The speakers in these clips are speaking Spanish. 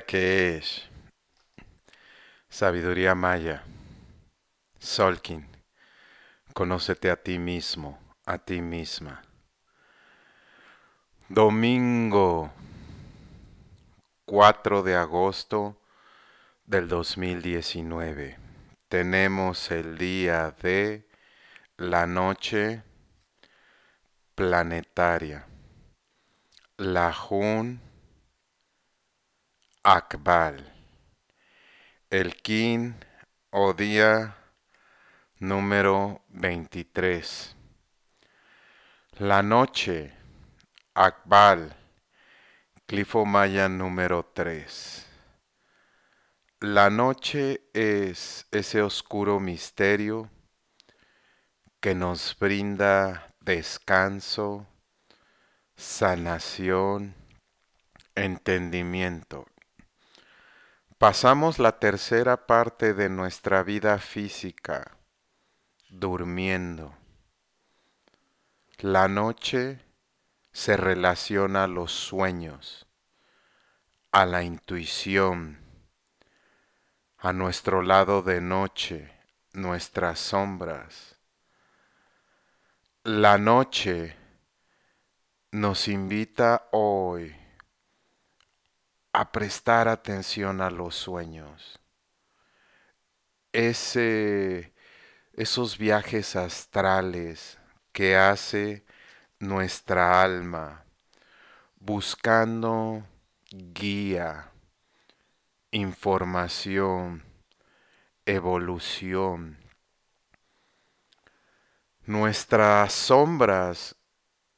que es. Sabiduría maya. Solkin. Conócete a ti mismo, a ti misma. Domingo 4 de agosto del 2019. Tenemos el día de la noche planetaria. La Jun Akbal. El Kin o día número 23. La noche. Akbal. Clifo Maya número 3. La noche es ese oscuro misterio que nos brinda descanso, sanación, entendimiento. Pasamos la tercera parte de nuestra vida física durmiendo. La noche se relaciona a los sueños, a la intuición, a nuestro lado de noche, nuestras sombras. La noche nos invita hoy a prestar atención a los sueños. Ese, esos viajes astrales que hace nuestra alma buscando guía, información, evolución. Nuestras sombras,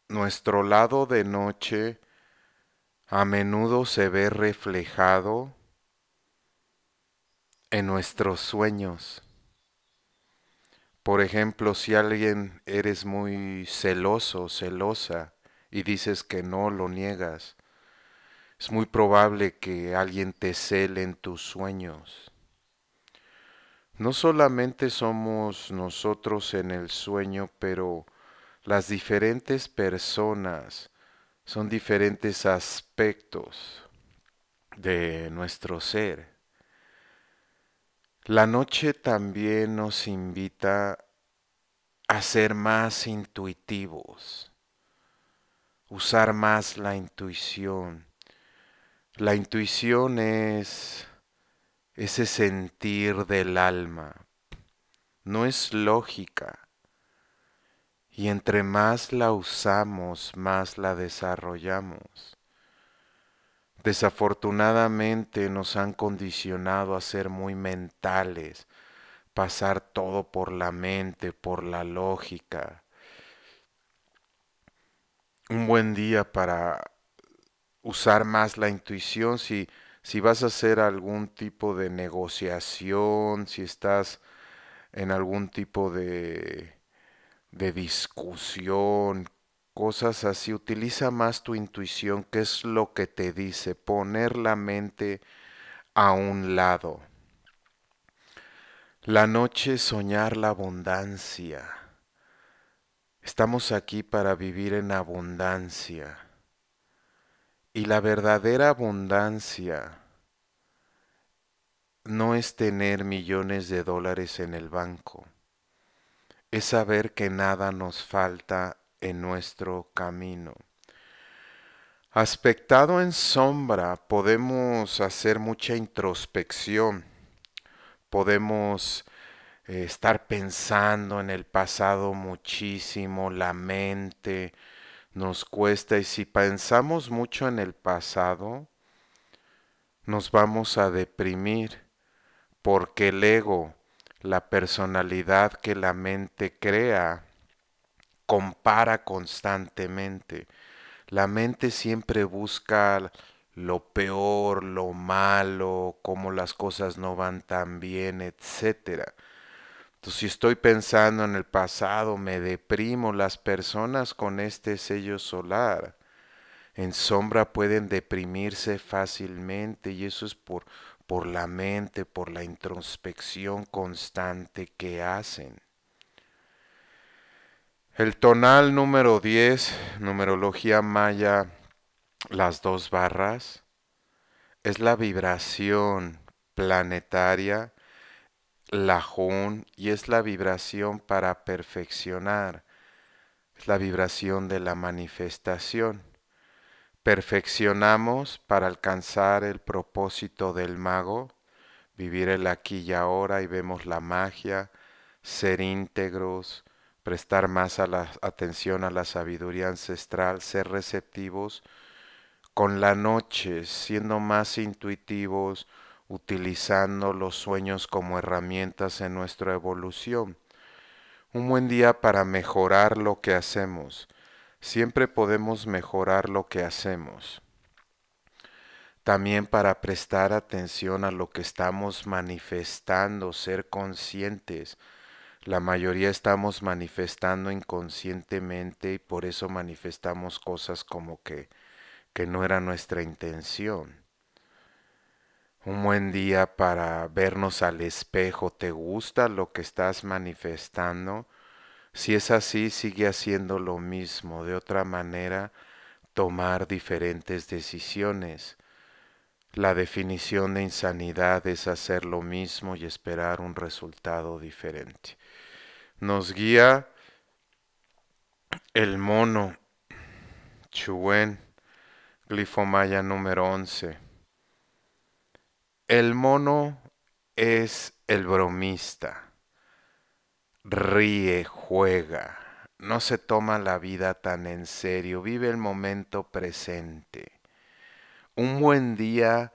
nuestro lado de noche, a menudo se ve reflejado en nuestros sueños. Por ejemplo, si alguien eres muy celoso, celosa, y dices que no lo niegas, es muy probable que alguien te cele en tus sueños. No solamente somos nosotros en el sueño, pero las diferentes personas son diferentes aspectos de nuestro ser. La noche también nos invita a ser más intuitivos, usar más la intuición. La intuición es ese sentir del alma, no es lógica, y entre más la usamos, más la desarrollamos. Desafortunadamente nos han condicionado a ser muy mentales, pasar todo por la mente, por la lógica. Un buen día para usar más la intuición si, si vas a hacer algún tipo de negociación, si estás en algún tipo de de discusión, cosas así. Utiliza más tu intuición, qué es lo que te dice, poner la mente a un lado. La noche soñar la abundancia. Estamos aquí para vivir en abundancia. Y la verdadera abundancia no es tener millones de dólares en el banco es saber que nada nos falta en nuestro camino. Aspectado en sombra, podemos hacer mucha introspección, podemos eh, estar pensando en el pasado muchísimo, la mente nos cuesta y si pensamos mucho en el pasado, nos vamos a deprimir porque el ego, la personalidad que la mente crea compara constantemente. La mente siempre busca lo peor, lo malo, cómo las cosas no van tan bien, etc. Entonces, si estoy pensando en el pasado, me deprimo. Las personas con este sello solar en sombra pueden deprimirse fácilmente y eso es por por la mente, por la introspección constante que hacen. El tonal número 10, numerología maya, las dos barras, es la vibración planetaria, la jun, y es la vibración para perfeccionar, es la vibración de la manifestación perfeccionamos para alcanzar el propósito del mago, vivir el aquí y ahora y vemos la magia, ser íntegros, prestar más la, atención a la sabiduría ancestral, ser receptivos con la noche, siendo más intuitivos, utilizando los sueños como herramientas en nuestra evolución. Un buen día para mejorar lo que hacemos, Siempre podemos mejorar lo que hacemos. También para prestar atención a lo que estamos manifestando, ser conscientes. La mayoría estamos manifestando inconscientemente y por eso manifestamos cosas como que, que no era nuestra intención. Un buen día para vernos al espejo. ¿Te gusta lo que estás manifestando? Si es así, sigue haciendo lo mismo. De otra manera, tomar diferentes decisiones. La definición de insanidad es hacer lo mismo y esperar un resultado diferente. Nos guía el mono Chuen, glifomaya número 11. El mono es el bromista. Ríe, juega, no se toma la vida tan en serio, vive el momento presente. Un buen día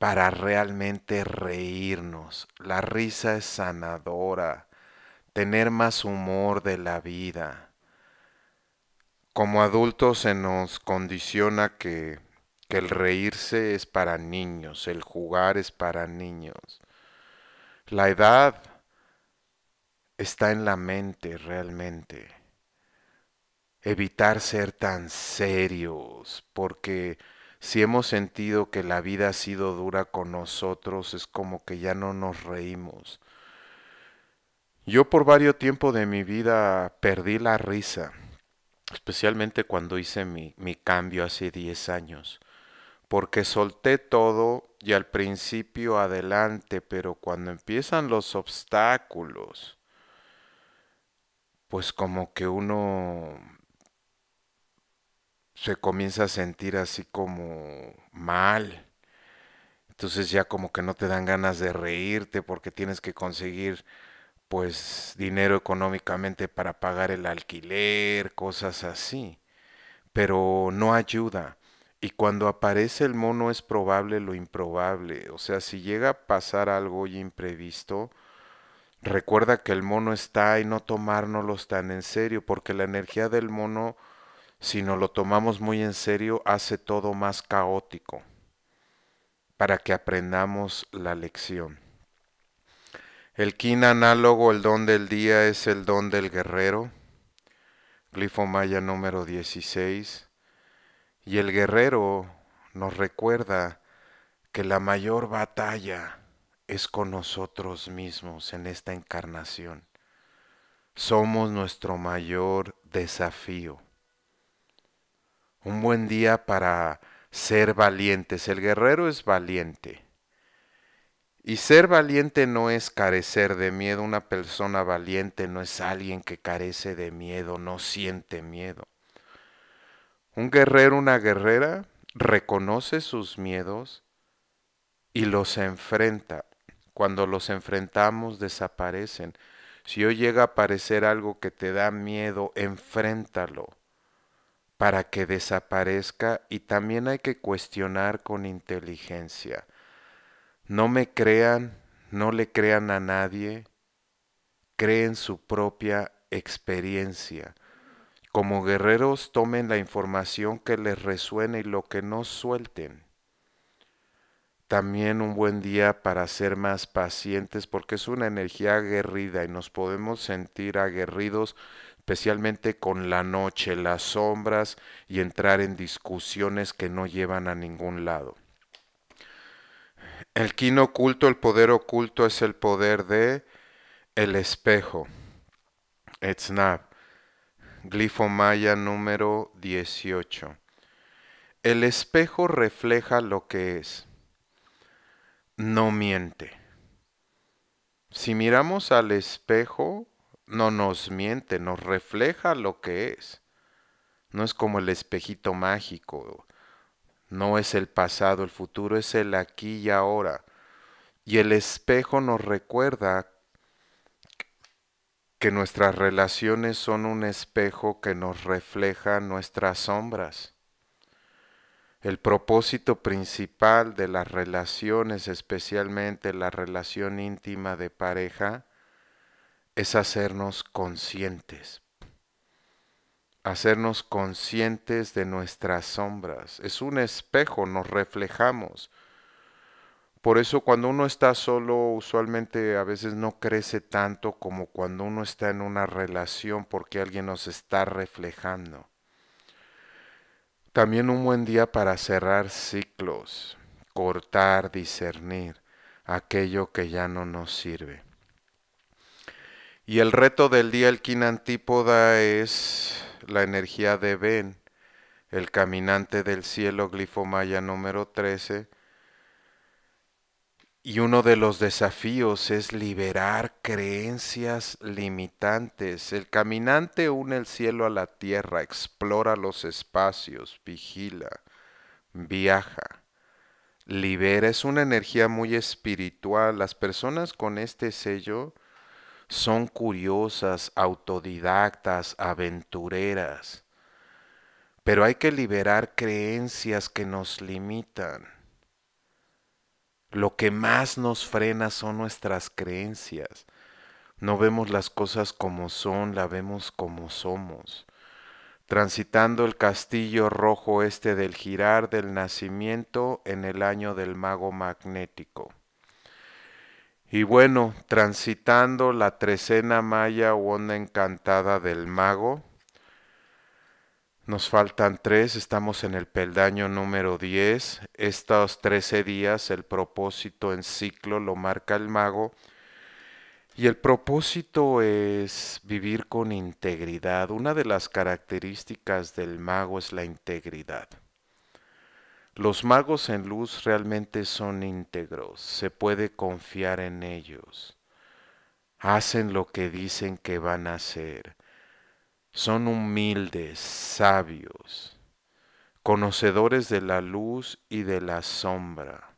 para realmente reírnos. La risa es sanadora, tener más humor de la vida. Como adultos se nos condiciona que, que el reírse es para niños, el jugar es para niños. La edad está en la mente realmente. Evitar ser tan serios, porque si hemos sentido que la vida ha sido dura con nosotros, es como que ya no nos reímos. Yo por varios tiempo de mi vida perdí la risa, especialmente cuando hice mi, mi cambio hace 10 años, porque solté todo y al principio adelante, pero cuando empiezan los obstáculos, pues como que uno se comienza a sentir así como mal. Entonces ya como que no te dan ganas de reírte porque tienes que conseguir pues dinero económicamente para pagar el alquiler, cosas así. Pero no ayuda. Y cuando aparece el mono es probable lo improbable. O sea, si llega a pasar algo imprevisto, Recuerda que el mono está y no tomárnoslo tan en serio, porque la energía del mono, si no lo tomamos muy en serio, hace todo más caótico, para que aprendamos la lección. El kin análogo, el don del día, es el don del guerrero, glifo maya número 16, y el guerrero nos recuerda que la mayor batalla es con nosotros mismos en esta encarnación. Somos nuestro mayor desafío. Un buen día para ser valientes. El guerrero es valiente. Y ser valiente no es carecer de miedo. Una persona valiente no es alguien que carece de miedo, no siente miedo. Un guerrero, una guerrera, reconoce sus miedos y los enfrenta. Cuando los enfrentamos desaparecen. Si hoy llega a aparecer algo que te da miedo, enfréntalo para que desaparezca y también hay que cuestionar con inteligencia. No me crean, no le crean a nadie, creen su propia experiencia. Como guerreros tomen la información que les resuene y lo que no suelten también un buen día para ser más pacientes porque es una energía aguerrida y nos podemos sentir aguerridos especialmente con la noche, las sombras y entrar en discusiones que no llevan a ningún lado. El quino oculto, el poder oculto es el poder de el espejo. Snap. Glifo maya número 18. El espejo refleja lo que es no miente. Si miramos al espejo, no nos miente, nos refleja lo que es. No es como el espejito mágico, no es el pasado, el futuro es el aquí y ahora. Y el espejo nos recuerda que nuestras relaciones son un espejo que nos refleja nuestras sombras el propósito principal de las relaciones, especialmente la relación íntima de pareja, es hacernos conscientes, hacernos conscientes de nuestras sombras. Es un espejo, nos reflejamos. Por eso cuando uno está solo, usualmente a veces no crece tanto como cuando uno está en una relación porque alguien nos está reflejando. También un buen día para cerrar ciclos, cortar, discernir aquello que ya no nos sirve. Y el reto del día, el quinantípoda antípoda, es la energía de Ben, el caminante del cielo, glifo maya número 13, y uno de los desafíos es liberar creencias limitantes. El caminante une el cielo a la tierra, explora los espacios, vigila, viaja. Libera, es una energía muy espiritual. Las personas con este sello son curiosas, autodidactas, aventureras. Pero hay que liberar creencias que nos limitan lo que más nos frena son nuestras creencias. No vemos las cosas como son, la vemos como somos. Transitando el castillo rojo este del girar del nacimiento en el año del mago magnético. Y bueno, transitando la trecena maya o onda encantada del mago, nos faltan tres, estamos en el peldaño número 10. Estos 13 días, el propósito en ciclo lo marca el mago. Y el propósito es vivir con integridad. Una de las características del mago es la integridad. Los magos en luz realmente son íntegros, se puede confiar en ellos. Hacen lo que dicen que van a hacer. Son humildes, sabios, conocedores de la luz y de la sombra.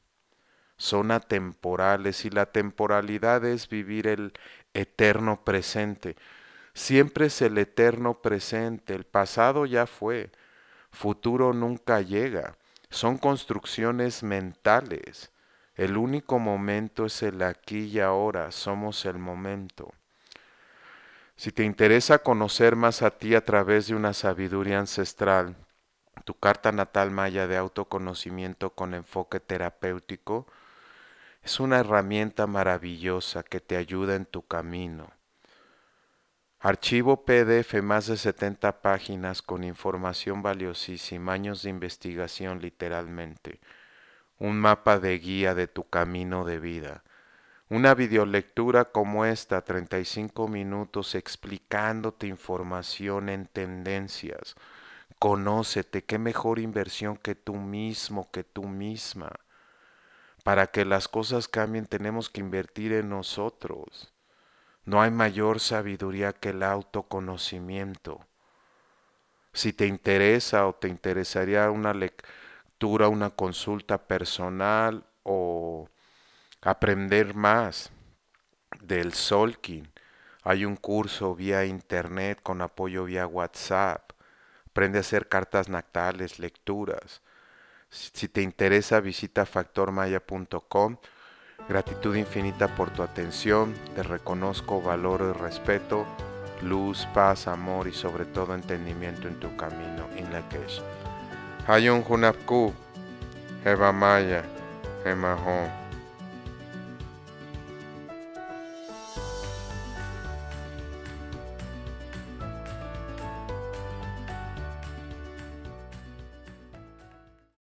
Son atemporales y la temporalidad es vivir el eterno presente. Siempre es el eterno presente, el pasado ya fue, futuro nunca llega, son construcciones mentales. El único momento es el aquí y ahora, somos el momento. Si te interesa conocer más a ti a través de una sabiduría ancestral, tu carta natal maya de autoconocimiento con enfoque terapéutico es una herramienta maravillosa que te ayuda en tu camino. Archivo PDF más de 70 páginas con información valiosísima, años de investigación literalmente, un mapa de guía de tu camino de vida una videolectura como esta, 35 minutos explicándote información en tendencias. Conócete, qué mejor inversión que tú mismo, que tú misma. Para que las cosas cambien tenemos que invertir en nosotros. No hay mayor sabiduría que el autoconocimiento. Si te interesa o te interesaría una lectura, una consulta personal o aprender más del Solkin. Hay un curso vía internet con apoyo vía WhatsApp. Aprende a hacer cartas natales, lecturas. Si te interesa, visita factormaya.com. Gratitud infinita por tu atención. Te reconozco, valoro y respeto. Luz, paz, amor y sobre todo entendimiento en tu camino. en la Hay un Hunapku. Heba Maya. Hema